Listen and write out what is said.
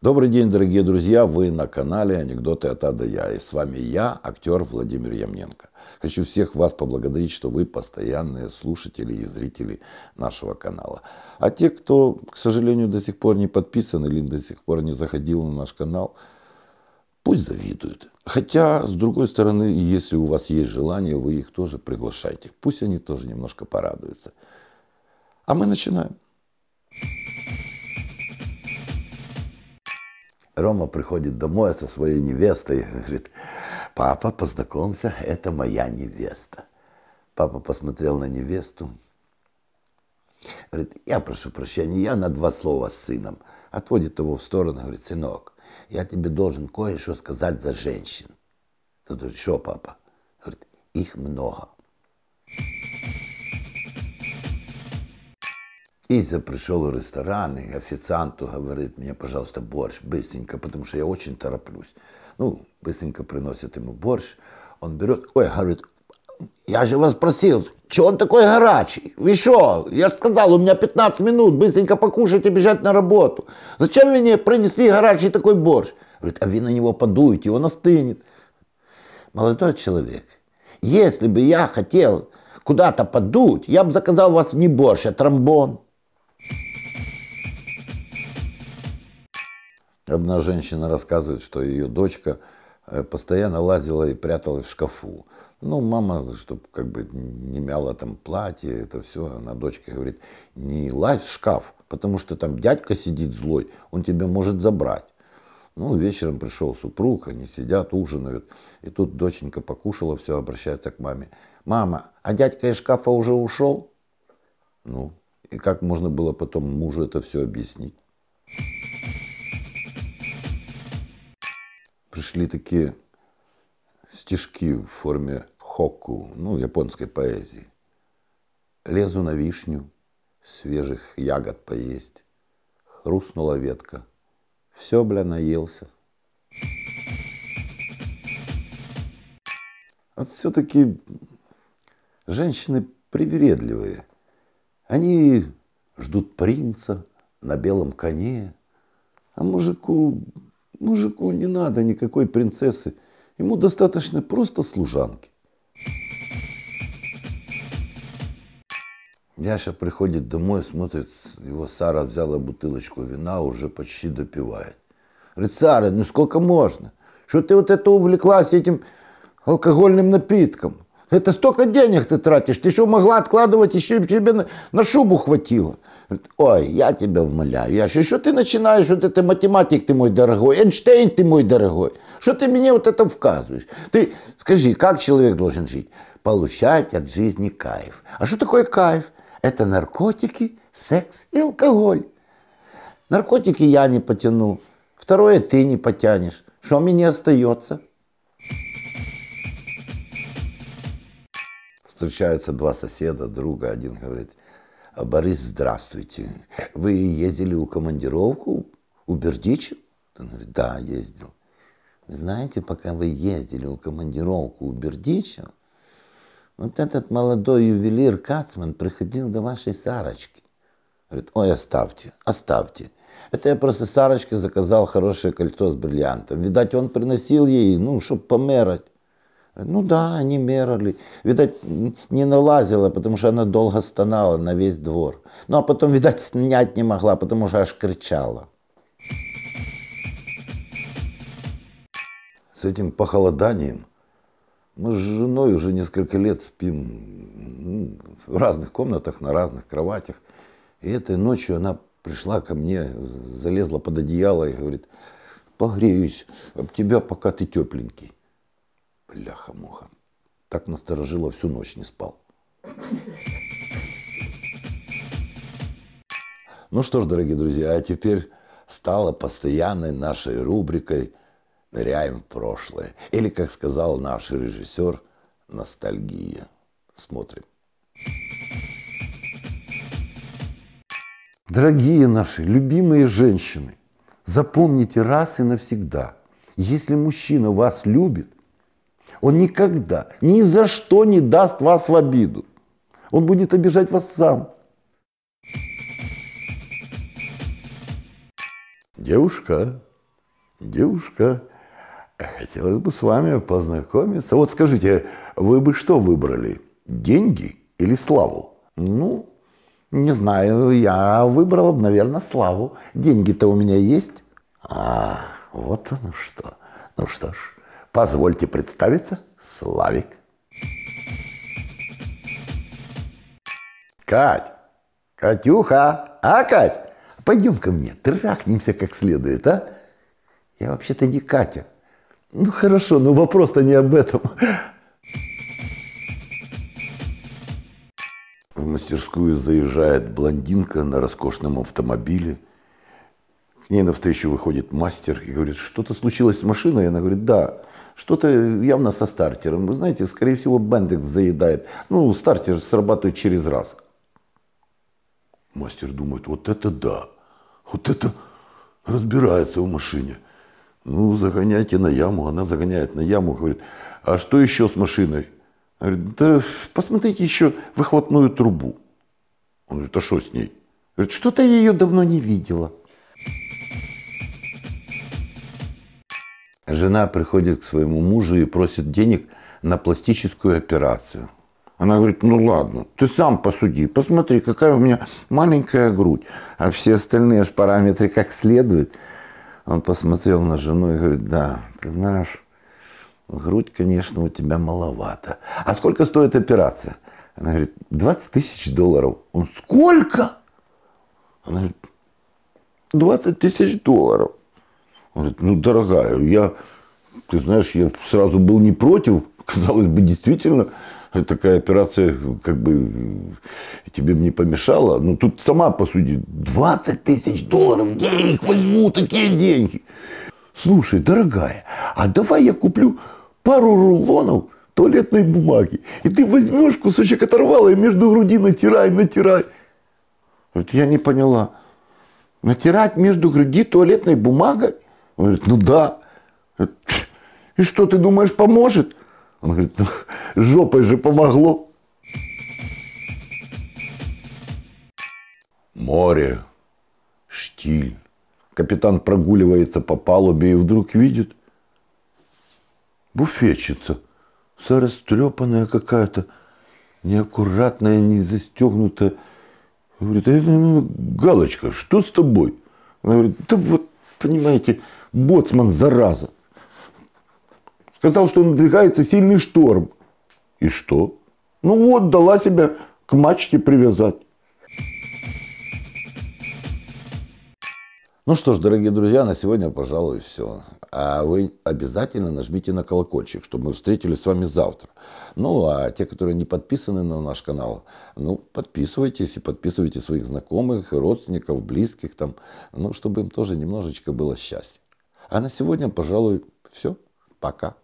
Добрый день, дорогие друзья! Вы на канале «Анекдоты от А до Я» и с вами я, актер Владимир Ямненко. Хочу всех вас поблагодарить, что вы постоянные слушатели и зрители нашего канала. А те, кто, к сожалению, до сих пор не подписан или до сих пор не заходил на наш канал, пусть завидуют. Хотя, с другой стороны, если у вас есть желание, вы их тоже приглашайте. Пусть они тоже немножко порадуются. А мы начинаем. Рома приходит домой со своей невестой, и говорит, папа, познакомься, это моя невеста. Папа посмотрел на невесту, говорит, я прошу прощения, я на два слова с сыном. Отводит его в сторону, говорит, сынок, я тебе должен кое-что сказать за женщин. Тот говорит, что, папа? Говорит, их много. Изя пришел в ресторан, и официанту говорит, мне, пожалуйста, борщ быстренько, потому что я очень тороплюсь. Ну, быстренько приносит ему борщ. Он берет, ой, говорит, я же вас просил, что он такой горячий? Вы что? Я же сказал, у меня 15 минут, быстренько покушать и бежать на работу. Зачем вы мне принесли горячий такой борщ? Говорит, а вы на него подуете, он остынет. Молодой человек, если бы я хотел куда-то подуть, я бы заказал у вас не борщ, а тромбон. Одна женщина рассказывает, что ее дочка э, постоянно лазила и пряталась в шкафу. Ну, мама, чтобы как бы не мяла там платье, это все, она дочке говорит, не лазь в шкаф, потому что там дядька сидит злой, он тебя может забрать. Ну, вечером пришел супруг, они сидят, ужинают. И тут доченька покушала, все, обращается к маме. «Мама, а дядька из шкафа уже ушел?» Ну, и как можно было потом мужу это все объяснить? пришли такие стишки в форме хокку, ну, японской поэзии. Лезу на вишню, свежих ягод поесть. Хрустнула ветка. Все, бля, наелся. Вот а все-таки женщины привередливые. Они ждут принца на белом коне, а мужику Мужику не надо никакой принцессы, ему достаточно просто служанки. Яша приходит домой, смотрит, его Сара взяла бутылочку вина, уже почти допивает. Говорит, Сара, ну сколько можно? Что ты вот это увлеклась этим алкогольным напитком? Это столько денег ты тратишь. Ты что могла откладывать, еще тебе на, на шубу хватило. Ой, я тебя умоляю. Я же, что ты начинаешь, вот это математик ты мой дорогой, Эйнштейн ты мой дорогой. Что ты мне вот это вказываешь? Ты скажи, как человек должен жить? Получать от жизни кайф. А что такое кайф? Это наркотики, секс и алкоголь. Наркотики я не потяну. Второе ты не потянешь. Что мне остается? встречаются два соседа, друга, один говорит, «А, Борис, здравствуйте, вы ездили у командировку у Бердича? Он говорит, да, ездил. Знаете, пока вы ездили у командировку у Бердича, вот этот молодой ювелир Кацман приходил до вашей Сарочки. Говорит, ой, оставьте, оставьте. Это я просто Сарочке заказал хорошее кольцо с бриллиантом. Видать, он приносил ей, ну, чтобы померать. Ну да, они мерали. Видать, не налазила, потому что она долго стонала на весь двор. Ну а потом, видать, снять не могла, потому что аж кричала. С этим похолоданием мы с женой уже несколько лет спим ну, в разных комнатах, на разных кроватях. И этой ночью она пришла ко мне, залезла под одеяло и говорит, погреюсь об тебя, пока ты тепленький. Бляха-муха. Так насторожило, всю ночь не спал. Ну что ж, дорогие друзья, а теперь стала постоянной нашей рубрикой «Ныряем в прошлое». Или, как сказал наш режиссер, «Ностальгия». Смотрим. Дорогие наши, любимые женщины, запомните раз и навсегда, если мужчина вас любит, он никогда, ни за что не даст вас в обиду. Он будет обижать вас сам. Девушка, девушка, хотелось бы с вами познакомиться. Вот скажите, вы бы что выбрали, деньги или славу? Ну, не знаю, я выбрала бы, наверное, славу. Деньги-то у меня есть. А, вот оно что. Ну что ж, Позвольте представиться, Славик. Кать! Катюха! А, Кать? Пойдем ко мне, трахнемся как следует, а? Я вообще-то не Катя. Ну хорошо, но вопрос-то не об этом. В мастерскую заезжает блондинка на роскошном автомобиле – к ней навстречу выходит мастер и говорит, что-то случилось с машиной? И она говорит, да, что-то явно со стартером. Вы знаете, скорее всего, Бендекс заедает. Ну, стартер срабатывает через раз. Мастер думает, вот это да, вот это разбирается в машине. Ну, загоняйте на яму. Она загоняет на яму, говорит, а что еще с машиной? Она говорит, да посмотрите еще выхлопную трубу. Он говорит, а что с ней? Говорит, что-то я ее давно не видела. жена приходит к своему мужу и просит денег на пластическую операцию. Она говорит, ну ладно, ты сам посуди, посмотри, какая у меня маленькая грудь, а все остальные же параметры как следует. Он посмотрел на жену и говорит, да, ты знаешь, грудь, конечно, у тебя маловато. А сколько стоит операция? Она говорит, 20 тысяч долларов. Он, сколько? Она говорит, 20 тысяч долларов. Он говорит, ну, дорогая, я, ты знаешь, я сразу был не против, казалось бы, действительно, такая операция как бы тебе бы не помешала. Но тут сама посуди, 20 тысяч долларов, где я их возьму, такие деньги? Слушай, дорогая, а давай я куплю пару рулонов туалетной бумаги, и ты возьмешь кусочек оторвала и между груди натирай, натирай. Вот я не поняла. Натирать между груди туалетной бумагой? Он говорит, ну да. И что, ты думаешь, поможет? Он говорит, ну, жопой же помогло. Море, штиль. Капитан прогуливается по палубе и вдруг видит буфетчица. Вся растрепанная какая-то, неаккуратная, не застегнутая. Говорит, это э, э, галочка, что с тобой? Она говорит, да вот, понимаете, Боцман, зараза. Сказал, что надвигается сильный шторм. И что? Ну вот, дала себя к мачте привязать. Ну что ж, дорогие друзья, на сегодня, пожалуй, все. А вы обязательно нажмите на колокольчик, чтобы мы встретились с вами завтра. Ну, а те, которые не подписаны на наш канал, ну, подписывайтесь и подписывайте своих знакомых, родственников, близких там, ну, чтобы им тоже немножечко было счастье. А на сегодня, пожалуй, все. Пока.